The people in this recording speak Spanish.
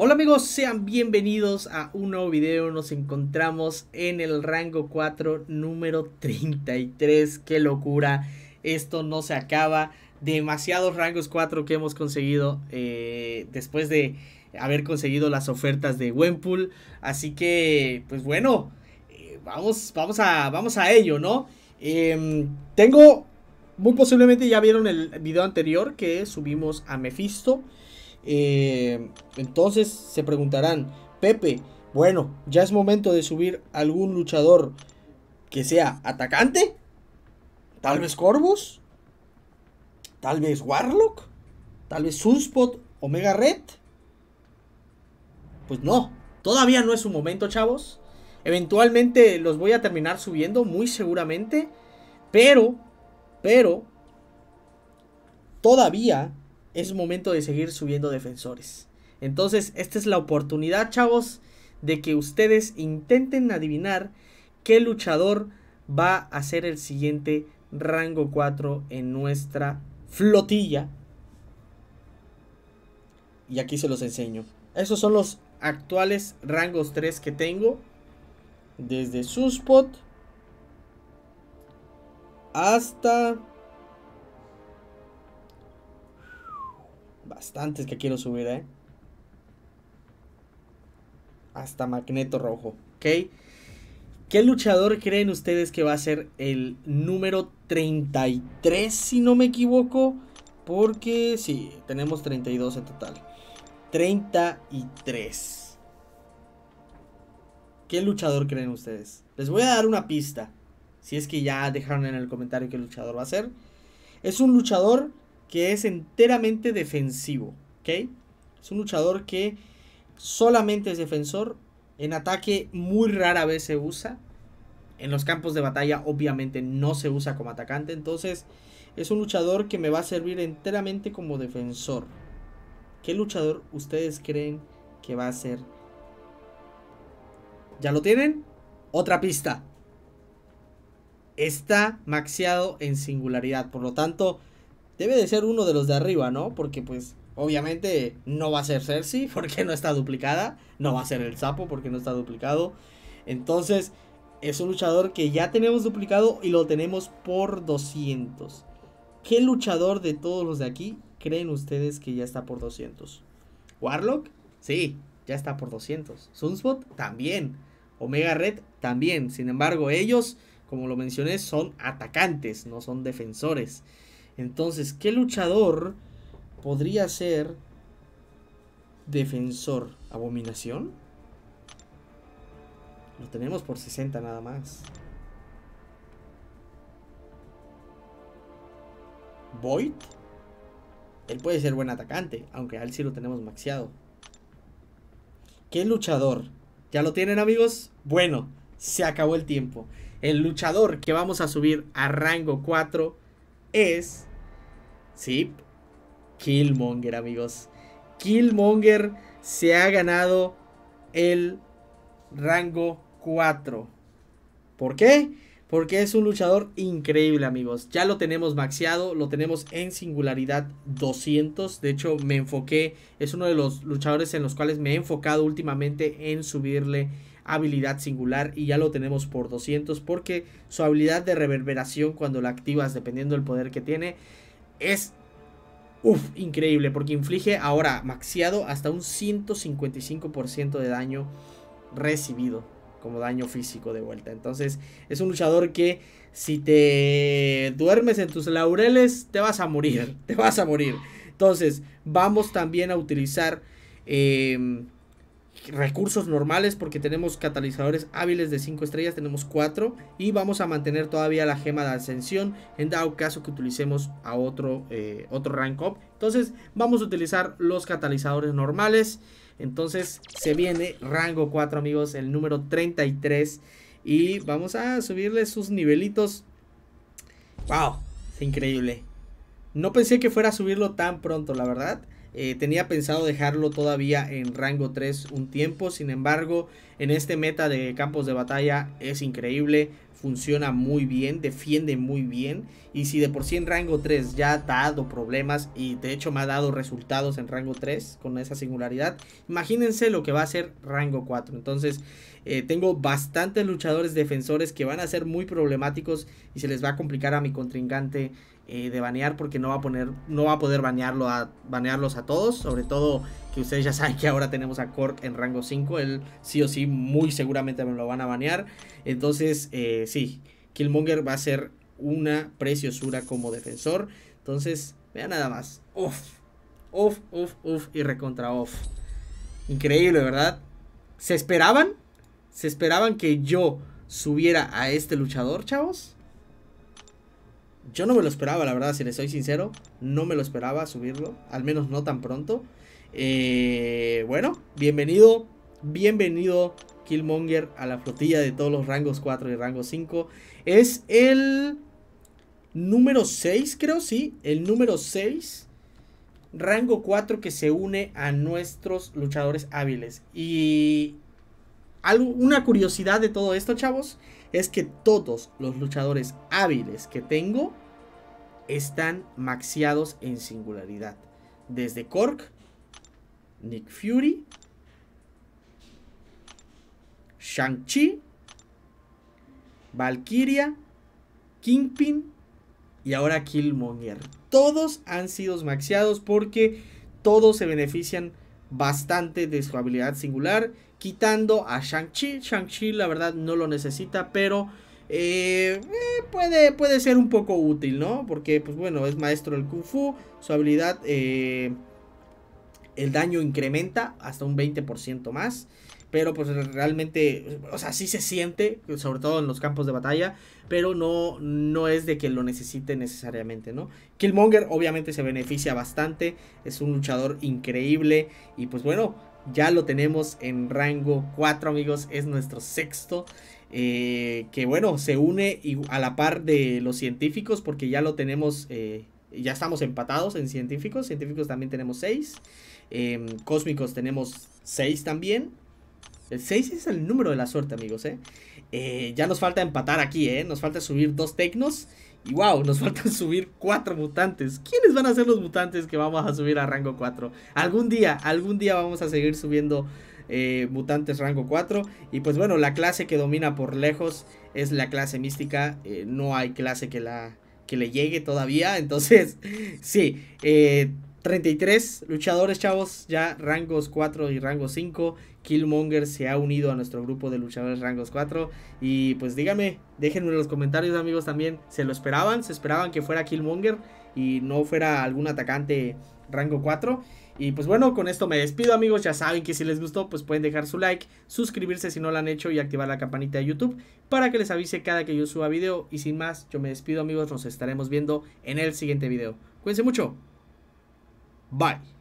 Hola amigos, sean bienvenidos a un nuevo video. Nos encontramos en el rango 4 número 33. ¡Qué locura! Esto no se acaba. Demasiados rangos 4 que hemos conseguido eh, después de haber conseguido las ofertas de Wempool. Así que, pues bueno, eh, vamos, vamos, a, vamos a ello, ¿no? Em, tengo, muy posiblemente ya vieron el video anterior que subimos a Mephisto. Eh, entonces se preguntarán, Pepe, bueno, ya es momento de subir algún luchador que sea atacante. Tal vez Corvus. Tal vez Warlock. Tal vez Sunspot, Omega Red. Pues no, todavía no es su momento, chavos. Eventualmente los voy a terminar subiendo, muy seguramente. Pero, pero, todavía es momento de seguir subiendo defensores. Entonces, esta es la oportunidad, chavos, de que ustedes intenten adivinar qué luchador va a ser el siguiente rango 4 en nuestra flotilla. Y aquí se los enseño. Esos son los actuales rangos 3 que tengo. Desde Suspot hasta Bastantes que quiero subir, ¿eh? Hasta Magneto Rojo, ¿ok? ¿Qué luchador creen ustedes que va a ser el número 33, si no me equivoco? Porque sí, tenemos 32 en total. 33. ¿Qué luchador creen ustedes? Les voy a dar una pista. Si es que ya dejaron en el comentario qué luchador va a ser. Es un luchador que es enteramente defensivo, ¿ok? Es un luchador que solamente es defensor, en ataque muy rara vez se usa, en los campos de batalla obviamente no se usa como atacante, entonces es un luchador que me va a servir enteramente como defensor. ¿Qué luchador ustedes creen que va a ser? ¿Ya lo tienen? Otra pista. Está maxiado en singularidad, por lo tanto debe de ser uno de los de arriba, ¿no? Porque pues obviamente no va a ser Cersei porque no está duplicada, no va a ser el sapo porque no está duplicado. Entonces es un luchador que ya tenemos duplicado y lo tenemos por 200. ¿Qué luchador de todos los de aquí creen ustedes que ya está por 200? Warlock, sí, ya está por 200. Sunspot también. Omega Red también. Sin embargo, ellos, como lo mencioné, son atacantes, no son defensores. Entonces, ¿qué luchador podría ser defensor? ¿Abominación? Lo tenemos por 60 nada más. Void. Él puede ser buen atacante, aunque a él sí lo tenemos maxiado. ¿Qué luchador? ¿Ya lo tienen amigos? Bueno, se acabó el tiempo. El luchador que vamos a subir a rango 4 es Sí, Killmonger, amigos. Killmonger se ha ganado el rango 4. ¿Por qué? Porque es un luchador increíble, amigos. Ya lo tenemos maxiado, lo tenemos en singularidad 200. De hecho, me enfoqué, es uno de los luchadores en los cuales me he enfocado últimamente en subirle habilidad singular y ya lo tenemos por 200 porque su habilidad de reverberación cuando la activas, dependiendo del poder que tiene, es Uf, increíble, porque inflige ahora maxiado hasta un 155% de daño recibido como daño físico de vuelta. Entonces, es un luchador que si te duermes en tus laureles, te vas a morir, te vas a morir. Entonces, vamos también a utilizar... Em, recursos normales porque tenemos catalizadores hábiles de 5 estrellas, tenemos 4 y vamos a mantener todavía la gema de ascensión en dado caso que utilicemos a otro, eh, otro rank up. Entonces vamos a utilizar los catalizadores normales. Entonces se viene rango 4 amigos, el número 33 y vamos a subirle sus nivelitos. ¡Wow! increíble. No pensé que fuera a subirlo tan pronto, la verdad. Eh, tenía pensado dejarlo todavía en rango 3 un tiempo, sin embargo en este meta de campos de batalla es increíble, funciona muy bien, defiende muy bien. Y si de por sí en rango 3 ya ha dado problemas y de hecho me ha dado resultados en rango 3 con esa singularidad, imagínense lo que va a ser rango 4. Entonces eh, tengo bastantes luchadores defensores que van a ser muy problemáticos y se les va a complicar a mi contrincante eh, de banear porque no va a poner no va a poder a, banearlos a todos sobre todo ustedes ya saben que ahora tenemos a Cork en rango 5, él sí o sí muy seguramente me lo van a banear. Entonces, eh, sí, Killmonger va a ser una preciosura como defensor. Entonces, vean nada más. Uff, uff, uff, uff y recontra off. Increíble, ¿verdad? ¿Se esperaban? ¿Se esperaban que yo subiera a este luchador, chavos? Yo no me lo esperaba, la verdad, si les soy sincero. No me lo esperaba subirlo. Al menos no tan pronto. Eh, bueno, bienvenido, bienvenido Killmonger a la flotilla de todos los rangos 4 y rango 5. Es el número 6, creo, sí, el número 6. Rango 4 que se une a nuestros luchadores hábiles. Y una curiosidad de todo esto, chavos, es que todos los luchadores hábiles que tengo están maxiados en singularidad. Desde Cork Nick Fury, Shang-Chi, Valkyria, Kingpin y ahora Killmonger. Todos han sido maxeados porque todos se benefician bastante de su habilidad singular, quitando a Shang-Chi. Shang-Chi la verdad no lo necesita, pero eh, eh, puede, puede ser un poco útil, ¿no? Porque pues bueno, es maestro del kung fu, su habilidad... Eh, el daño incrementa hasta un 20% más. Pero pues realmente, o sea, sí se siente, sobre todo en los campos de batalla, pero no, no es de que lo necesite necesariamente, ¿no? Killmonger obviamente se beneficia bastante, es un luchador increíble y pues bueno, ya lo tenemos en rango 4 amigos, es nuestro sexto. Eh, que bueno, se une a la par de los científicos porque ya lo tenemos eh, ya estamos empatados en científicos. Científicos también tenemos 6. Em, cósmicos tenemos 6 también. El 6 es el número de la suerte, amigos, ¿eh? ¿eh? Ya nos falta empatar aquí, ¿eh? Nos falta subir dos tecnos. Y wow, nos falta subir cuatro mutantes. ¿Quiénes van a ser los mutantes que vamos a subir a rango 4? Algún día, algún día vamos a seguir subiendo eh, mutantes rango 4. Y pues bueno, la clase que domina por lejos es la clase mística. Eh, no hay clase que la que le llegue todavía. Entonces, sí, eh, 33 luchadores, chavos, ya rangos 4 y rango 5. Killmonger se ha unido a nuestro grupo de luchadores rangos 4. Y pues díganme... déjenme en los comentarios, amigos, también. ¿Se lo esperaban? ¿Se esperaban que fuera Killmonger y no fuera algún atacante rango 4? Y pues bueno, con esto me despido amigos, ya saben que si les gustó pues pueden dejar su like, suscribirse si no lo han hecho y activar la campanita de YouTube para que les avise cada que yo suba video. Y sin más, yo me despido amigos, nos estaremos viendo en el siguiente video. Cuídense mucho. Bye.